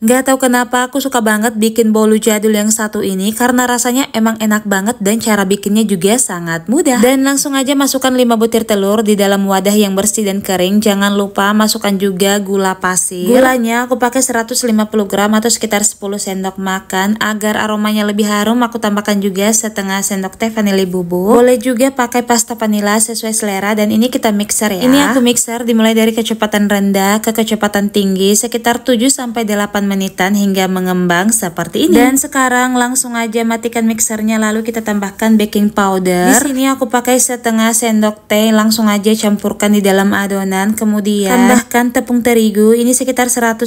Gak tau kenapa aku suka banget bikin bolu jadul yang satu ini karena rasanya emang enak banget dan cara bikinnya juga sangat mudah. Dan langsung aja masukkan 5 butir telur di dalam wadah yang bersih dan kering. Jangan lupa masukkan juga gula pasir. Gulanya aku pakai 150 gram atau sekitar 10 sendok makan. Agar aromanya lebih harum aku tambahkan juga setengah sendok teh vanili bubuk. Boleh juga pakai pasta vanila sesuai selera dan ini kita mixer ya. Ini aku mixer dimulai dari kecepatan rendah ke kecepatan tinggi sekitar 7 sampai 8 menitan hingga mengembang seperti ini. Dan sekarang langsung aja matikan mixernya lalu kita tambahkan baking powder. Di sini aku pakai setengah sendok teh langsung aja campurkan di dalam adonan. Kemudian tambahkan tepung terigu ini sekitar 150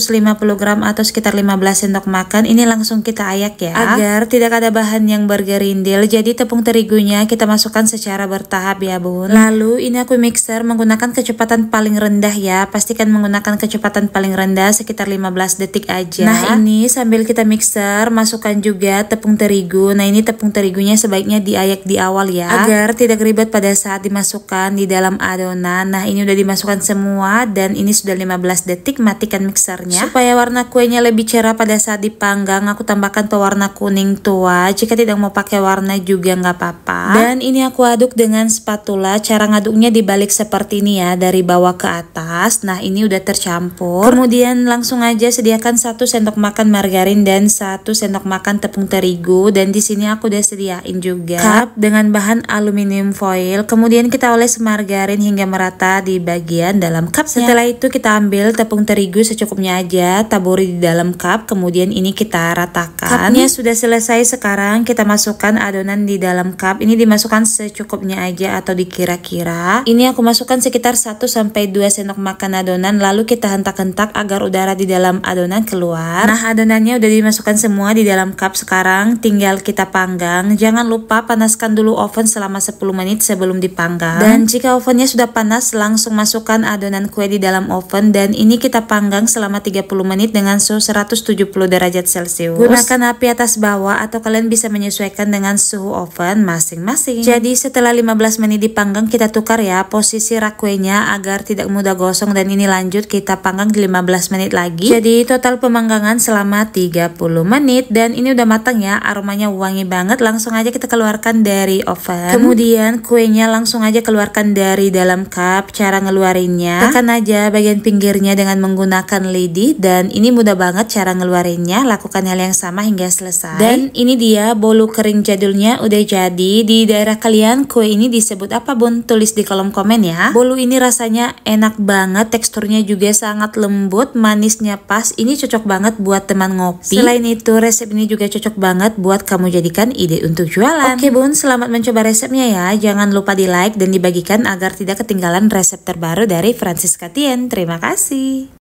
gram atau sekitar 15 sendok makan. Ini langsung kita ayak ya. Agar tidak ada bahan yang bergerindil. Jadi tepung terigunya kita masukkan secara bertahap ya bun. Lalu ini aku mixer menggunakan kecepatan paling rendah ya. Pastikan menggunakan kecepatan paling rendah sekitar 15 detik aja aja. Nah ini sambil kita mixer masukkan juga tepung terigu. Nah ini tepung terigunya sebaiknya diayak di awal ya agar tidak ribet pada saat dimasukkan di dalam adonan. Nah ini udah dimasukkan semua dan ini sudah 15 detik matikan mixernya supaya warna kuenya lebih cerah pada saat dipanggang. Aku tambahkan pewarna kuning tua. Jika tidak mau pakai warna juga nggak apa-apa. Dan ini aku aduk dengan spatula. Cara ngaduknya dibalik seperti ini ya dari bawah ke atas. Nah ini udah tercampur. Kemudian langsung aja sediakan satu sendok makan margarin dan satu sendok makan tepung terigu dan di sini aku udah sediain juga cup dengan bahan aluminium foil. Kemudian kita oles margarin hingga merata di bagian dalam cup ya. Setelah itu kita ambil tepung terigu secukupnya aja, taburi di dalam cup, kemudian ini kita ratakan. Cupnya sudah selesai sekarang, kita masukkan adonan di dalam cup. Ini dimasukkan secukupnya aja atau dikira-kira. Ini aku masukkan sekitar 1 sampai 2 sendok makan adonan lalu kita hentak-hentak agar udara di dalam adonan keluar keluar. Nah, adonannya udah dimasukkan semua di dalam cup sekarang, tinggal kita panggang. Jangan lupa panaskan dulu oven selama 10 menit sebelum dipanggang. Dan jika ovennya sudah panas, langsung masukkan adonan kue di dalam oven dan ini kita panggang selama 30 menit dengan suhu 170 derajat Celcius. Gunakan api atas bawah atau kalian bisa menyesuaikan dengan suhu oven masing-masing. Jadi setelah 15 menit dipanggang kita tukar ya posisi rak kuenya agar tidak mudah gosong dan ini lanjut kita panggang 15 menit lagi. Jadi total pem pemanggangan selama 30 menit dan ini udah matang ya aromanya wangi banget langsung aja kita keluarkan dari oven kemudian kuenya langsung aja keluarkan dari dalam cup cara ngeluarinnya tekan aja bagian pinggirnya dengan menggunakan lidi dan ini mudah banget cara ngeluarinnya lakukan hal yang sama hingga selesai dan ini dia bolu kering jadulnya udah jadi di daerah kalian kue ini disebut apa bun tulis di kolom komen ya bolu ini rasanya enak banget teksturnya juga sangat lembut manisnya pas ini cocok cocok banget buat teman ngopi. Selain itu, resep ini juga cocok banget buat kamu jadikan ide untuk jualan. Oke bun, selamat mencoba resepnya ya. Jangan lupa di like dan dibagikan agar tidak ketinggalan resep terbaru dari Francis Katien. Terima kasih.